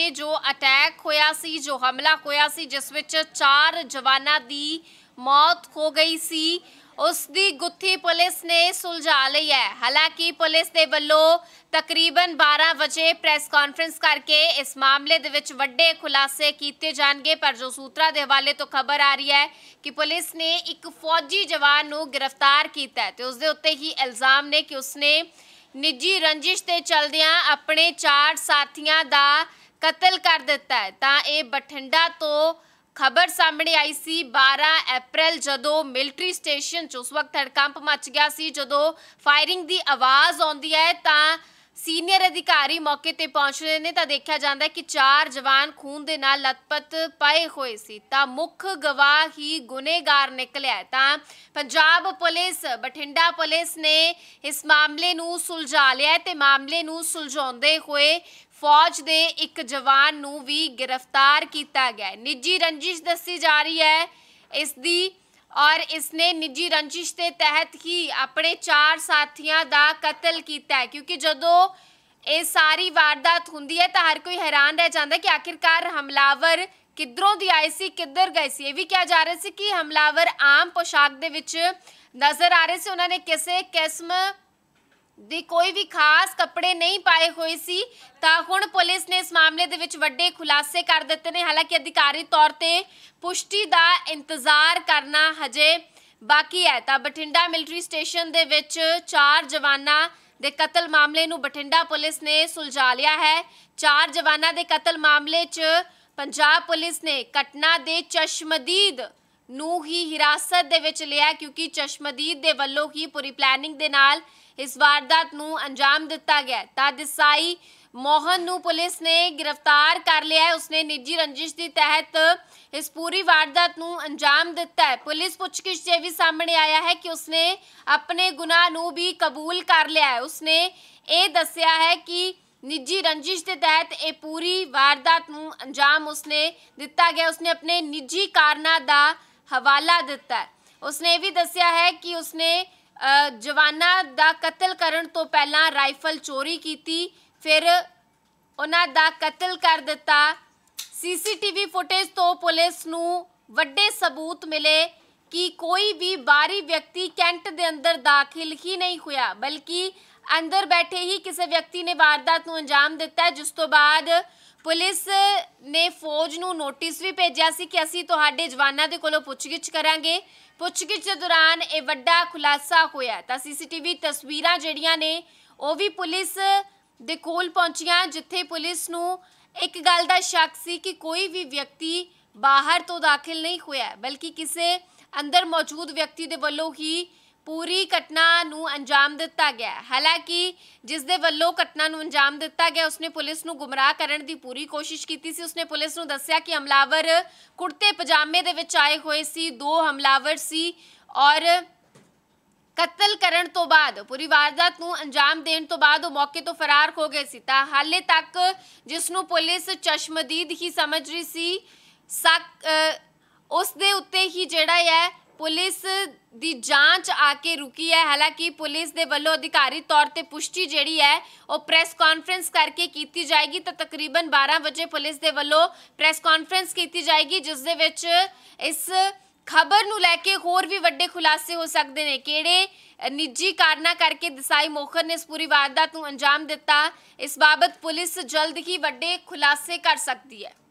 ਇਹ ਜੋ ਅਟੈਕ ਹੋਇਆ ਸੀ ਜੋ ਹਮਲਾ ਹੋਇਆ ਸੀ ਜਿਸ ਵਿੱਚ ਚਾਰ ਜਵਾਨਾਂ ਦੀ ਮੌਤ ਹੋ ਗਈ ਸੀ ਉਸ ਦੀ ਗੁੱਥੀ ਪੁਲਿਸ ਨੇ ਸੁਲਝਾ ਲਈ ਹੈ ਹਾਲਾਂਕਿ ਪੁਲਿਸ ਦੇ ਵੱਲੋਂ ਤਕਰੀਬਨ 12 ਵਜੇ ਪ੍ਰੈਸ ਕਾਨਫਰੰਸ ਕਰਕੇ ਇਸ ਮਾਮਲੇ ਦੇ ਵਿੱਚ ਵੱਡੇ ਖੁਲਾਸੇ ਕੀਤੇ ਜਾਣਗੇ ਪਰ ਜੋ ਸੂਤਰਾਂ ਦੇ ਹਵਾਲੇ ਤੋਂ ਖਬਰ ਆ ਰਹੀ ਹੈ ਕਿ ਪੁਲਿਸ ਨੇ ਇੱਕ ਫੌਜੀ ਜਵਾਨ ਨੂੰ ਗ੍ਰਿਫਤਾਰ ਕੀਤਾ ਤੇ ਉਸ ਦੇ ਉੱਤੇ ਹੀ ਇਲਜ਼ਾਮ ਨੇ ਕਿ ਉਸਨੇ ਨਿੱਜੀ ਰੰਜਿਸ਼ ਤੇ ਚਲਦਿਆਂ ਆਪਣੇ ਚਾਰ ਸਾਥੀਆਂ ਦਾ ਕਤਲ ਕਰ ਦਿੱਤਾ ਹੈ ਤਾਂ ਇਹ ਬਠਿੰਡਾ ਤੋਂ ਖਬਰ ਸਾਹਮਣੇ ਆਈ ਸੀ 12 ਅਪ੍ਰੈਲ ਜਦੋਂ ਮਿਲਟਰੀ ਸਟੇਸ਼ਨ 'ਚ ਉਸ ਵਕਤ ਹੜਕੰਪ ਮਚ ਗਿਆ ਸੀ ਜਦੋਂ ਫਾਇਰਿੰਗ ਦੀ ਆਵਾਜ਼ ਆਉਂਦੀ ਹੈ ਤਾਂ ਸੀਨੀਅਰ ਅਧਿਕਾਰੀ ਮੌਕੇ ਤੇ ਪਹੁੰਚਦੇ ਨੇ ਤਾਂ ਦੇਖਿਆ ਜਾਂਦਾ ਹੈ ਕਿ ਚਾਰ ਜਵਾਨ ਖੂਨ ਦੇ ਨਾਲ ਲਤਪਤ ਪਏ ਹੋਏ ਸੀ ਤਾਂ ਮੁੱਖ ਗਵਾਹ ਹੀ ਗੁਨੇਗਾਰ ਨਿਕਲਿਆ ਤਾਂ ਪੰਜਾਬ ਪੁਲਿਸ ਬਠਿੰਡਾ ਪੁਲਿਸ ਨੇ ਇਸ ਮਾਮਲੇ ਨੂੰ ਸੁਲਝਾ ਲਿਆ ਤੇ ਮਾਮਲੇ ਨੂੰ ਸੁਲਝਾਉਂਦੇ ਹੋਏ ਫੌਜ ਦੇ ਇੱਕ ਜਵਾਨ ਨੂੰ ਵੀ ਗ੍ਰਿਫਤਾਰ ਕੀਤਾ ਗਿਆ ਨਿੱਜੀ ਰੰਜਿਸ਼ ਦੱਸੀ ਜਾ ਰਹੀ ਹੈ ਇਸ ਦੀ ਔਰ ਇਸਨੇ ਨਿੱਜੀ ਰੰਜਿਸ਼ ਦੇ ਤਹਿਤ ਹੀ ਆਪਣੇ ਚਾਰ ਸਾਥੀਆਂ ਦਾ ਕਤਲ ਕੀਤਾ ਹੈ ਕਿਉਂਕਿ ਜਦੋਂ ਇਹ ਸਾਰੀ ਵਾਰਦਾਤ ਹੁੰਦੀ ਹੈ ਤਾਂ ਹਰ ਕੋਈ ਹੈਰਾਨ ਰਹਿ ਜਾਂਦਾ ਕਿ ਆਖਿਰਕਾਰ ਹਮਲਾਵਰ ਕਿੱਧਰੋਂ ਦੀ ਆਏ ਸੀ ਕਿੱਧਰ ਗਏ ਸੀ ਇਹ ਵੀ ਕਿਹਾ ਜਾ ਰਿਹਾ ਸੀ ਕਿ ਹਮਲਾਵਰ ਆਮ ਪੋਸ਼ਾਕ ਦੇ ਵਿੱਚ ਨਜ਼ਰ ਆ ਰਹੇ ਸੀ ਉਹਨਾਂ ਨੇ ਕਿਸੇ ਕਿਸਮ ਦੇ ਕੋਈ ਵੀ ਖਾਸ ਕੱਪੜੇ ਨਹੀਂ ਪਾਏ ਹੋਏ ਸੀ ਤਾਂ ਹੁਣ ਪੁਲਿਸ ਨੇ ਇਸ ਮਾਮਲੇ ਦੇ ਵਿੱਚ ਵੱਡੇ ਖੁਲਾਸੇ ਕਰ ਦਿੱਤੇ ਨੇ ਹਾਲਾਂਕਿ ਅਧਿਕਾਰੀ ਤੌਰ ਤੇ ਪੁਸ਼ਟੀ ਦਾ ਇੰਤਜ਼ਾਰ ਕਰਨਾ ਹਜੇ ਬਾਕੀ ਹੈ ਤਾਂ ਬਠਿੰਡਾ ਮਿਲਟਰੀ ਸਟੇਸ਼ਨ ਦੇ ਵਿੱਚ ਚਾਰ ਜਵਾਨਾਂ ਦੇ ਕਤਲ ਮਾਮਲੇ ਨੂੰ ਬਠਿੰਡਾ ਪੁਲਿਸ ਨੇ ਸੁਲਝਾ ਲਿਆ ਹੈ ਚਾਰ ਜਵਾਨਾਂ ਦੇ ਕਤਲ ਮਾਮਲੇ 'ਚ ਪੰਜਾਬ ਪੁਲਿਸ ਨੇ ਘਟਨਾ ਦੇ ਚਸ਼ਮਦੀਦ ਨੂੰ ਹੀ ਹਿਰਾਸਤ ਦੇ ਵਿੱਚ ਲਿਆ ਕਿਉਂਕਿ ਚਸ਼ਮਦੀਦ ਦੇ ਵੱਲੋਂ ਹੀ ਪੂਰੀ ਪਲੈਨਿੰਗ ਦੇ ਨਾਲ ਇਸ ਵਾਰਦਾਤ ਨੂੰ ਅੰਜਾਮ ਦਿੱਤਾ ਗਿਆ ਤਾਂ ਦਿਸਾਈ ਮੋਹਨ ਨੂੰ ਪੁਲਿਸ ਨੇ ਗ੍ਰਿਫਤਾਰ ਕਰ ਲਿਆ ਹੈ ਉਸਨੇ ਨਿੱਜੀ ਰੰਜਿਸ਼ ਦੇ ਤਹਿਤ ਇਸ ਪੂਰੀ ਵਾਰਦਾਤ ਨੂੰ ਅੰਜਾਮ ਦਿੱਤਾ ਹੈ ਪੁਲਿਸ ਪੁੱਛਗਿੱਛ 'ਚ ਵੀ ਸਾਹਮਣੇ ਆਇਆ ਹੈ ਕਿ ਉਸਨੇ ਆਪਣੇ ਗੁਨਾਹ ਨੂੰ ਵੀ ਕਬੂਲ ਕਰ ਲਿਆ ਹੈ ਉਸਨੇ ਇਹ ਦੱਸਿਆ ਹੈ ਕਿ ਨਿੱਜੀ ਰੰਜਿਸ਼ ਦੇ ਤਹਿਤ ਇਹ ਪੂਰੀ ਵਾਰਦਾਤ ਨੂੰ ਅੰਜਾਮ ਉਸਨੇ ਦਿੱਤਾ ਗਿਆ ਉਸਨੇ ਆਪਣੇ ਨਿੱਜੀ ਕਾਰਨਾਂ ਦਾ ਹਵਾਲਾ ਦਿੱਤਾ ਹੈ ਉਸਨੇ ਵੀ ਦੱਸਿਆ ਹੈ ਕਿ ਉਸਨੇ ਜਵਾਨਾਂ ਦਾ ਕਤਲ ਕਰਨ ਤੋਂ ਪਹਿਲਾਂ ਰਾਈਫਲ ਚੋਰੀ ਕੀਤੀ ਫਿਰ ਉਹਨਾਂ ਦਾ ਕਤਲ ਕਰ ਦਿੱਤਾ ਸੀਸੀਟੀਵੀ ਫੁਟੇਜ ਤੋਂ ਪੁਲਿਸ ਨੂੰ ਵੱਡੇ ਸਬੂਤ ਮਿਲੇ ਕਿ ਕੋਈ ਵੀ ਬਾਹਰੀ ਵਿਅਕਤੀ ਕੈਂਟ ਦੇ ਅੰਦਰ ਦਾਖਲ ਹੀ ਨਹੀਂ ਹੋਇਆ ਬਲਕਿ ਅੰਦਰ ਬੈਠੇ ਹੀ ਕਿਸੇ ਵਿਅਕਤੀ ਨੇ ਵਾਰਦਾਤ ਨੂੰ ਅੰਜਾਮ ਦਿੱਤਾ ਜਿਸ ਤੋਂ ਬਾਅਦ ਪੁਲਿਸ ਨੇ ਫੌਜ ਨੂੰ ਨੋਟਿਸ ਵੀ ਭੇਜਿਆ ਸੀ ਕਿ ਅਸੀਂ ਤੁਹਾਡੇ ਜਵਾਨਾਂ ਦੇ ਕੋਲੋਂ ਪੁੱਛਗਿੱਛ ਕਰਾਂਗੇ ਪੁੱਛਗਿੱਛ ਦੇ ਦੌਰਾਨ ਇਹ ਵੱਡਾ ਖੁਲਾਸਾ ਹੋਇਆ ਤਾਂ ਸੀਸੀਟੀਵੀ ਤਸਵੀਰਾਂ ਜਿਹੜੀਆਂ ਨੇ ਉਹ ਵੀ ਪੁਲਿਸ ਦੇ ਕੋਲ ਪਹੁੰਚੀਆਂ ਜਿੱਥੇ ਪੁਲਿਸ ਨੂੰ ਇੱਕ ਗੱਲ ਦਾ ਸ਼ੱਕ ਸੀ ਕਿ ਕੋਈ ਵੀ ਵਿਅਕਤੀ ਬਾਹਰ ਤੋਂ ਦਾਖਲ ਨਹੀਂ ਹੋਇਆ ਬਲਕਿ ਕਿਸੇ ਅੰਦਰ ਮੌਜੂਦ ਵਿਅਕਤੀ ਦੇ ਵੱਲੋਂ ਹੀ ਪੂਰੀ ਘਟਨਾ ਨੂੰ ਅੰਜਾਮ ਦਿੱਤਾ ਗਿਆ ਹਾਲਾਂਕਿ ਜਿਸ ਦੇ ਵੱਲੋਂ ਘਟਨਾ ਨੂੰ ਅੰਜਾਮ ਦਿੱਤਾ ਗਿਆ ਉਸਨੇ ਪੁਲਿਸ ਨੂੰ ਗੁੰਮਰਾਹ ਕਰਨ ਦੀ ਪੂਰੀ ਕੋਸ਼ਿਸ਼ ਕੀਤੀ ਸੀ ਉਸਨੇ ਪੁਲਿਸ ਨੂੰ ਦੱਸਿਆ ਕਿ ਹਮਲਾਵਰ ਕੁੜਤੇ ਪਜਾਮੇ ਦੇ ਵਿੱਚ ਆਏ ਹੋਏ ਸੀ ਦੋ ਹਮਲਾਵਰ ਸੀ ਔਰ ਕਤਲ ਕਰਨ ਤੋਂ ਬਾਅਦ ਪੂਰੀ ਵਾਰਦਾਤ ਨੂੰ ਅੰਜਾਮ ਦੇਣ ਤੋਂ ਬਾਅਦ ਉਹ ਮੌਕੇ ਤੋਂ ਫਰਾਰ ਹੋ ਗਏ ਸੀ ਤਾਂ ਹਾਲੇ ਤੱਕ ਜਿਸ ਨੂੰ ਪੁਲਿਸ ਚਸ਼ਮਦੀਦ ਹੀ ਸਮਝ ਰਹੀ ਸੀ ਸੱਕ ਜਿਹੜਾ ਹੈ ਪੁਲਿਸ ਦੀ ਜਾਂਚ ਆ ਕੇ ਰੁਕੀ ਹੈ ਹਾਲਾਂਕਿ ਪੁਲਿਸ ਦੇ ਵੱਲੋਂ ਅਧਿਕਾਰੀ ਤੌਰ ਤੇ ਪੁਸ਼ਟੀ ਜਿਹੜੀ ਹੈ ਉਹ ਪ੍ਰੈਸ ਕਾਨਫਰੰਸ ਕਰਕੇ ਕੀਤੀ ਜਾਏਗੀ ਤਾਂ ਤਕਰੀਬਨ 12 ਵਜੇ ਪੁਲਿਸ ਦੇ ਵੱਲੋਂ ਪ੍ਰੈਸ ਕਾਨਫਰੰਸ ਕੀਤੀ ਜਾਏਗੀ ਜਿਸ ਦੇ ਵਿੱਚ ਇਸ ਖਬਰ ਨੂੰ ਲੈ ਕੇ ਹੋਰ ਵੀ ਵੱਡੇ ਖੁਲਾਸੇ ਹੋ ਸਕਦੇ ਨੇ ਕਿਹੜੇ ਨਿੱਜੀ ਕਾਰਨਾ ਕਰਕੇ ਦਸਾਈ ਮੋਖਰ ਨੇ ਇਸ ਪੂਰੀ ਵਾਰਦਾਤ ਨੂੰ ਅੰਜਾਮ ਦਿੱਤਾ ਇਸ ਬਾਬਤ ਪੁਲਿਸ ਜਲਦ ਹੀ ਵੱਡੇ ਖੁਲਾਸੇ ਕਰ ਸਕਦੀ ਹੈ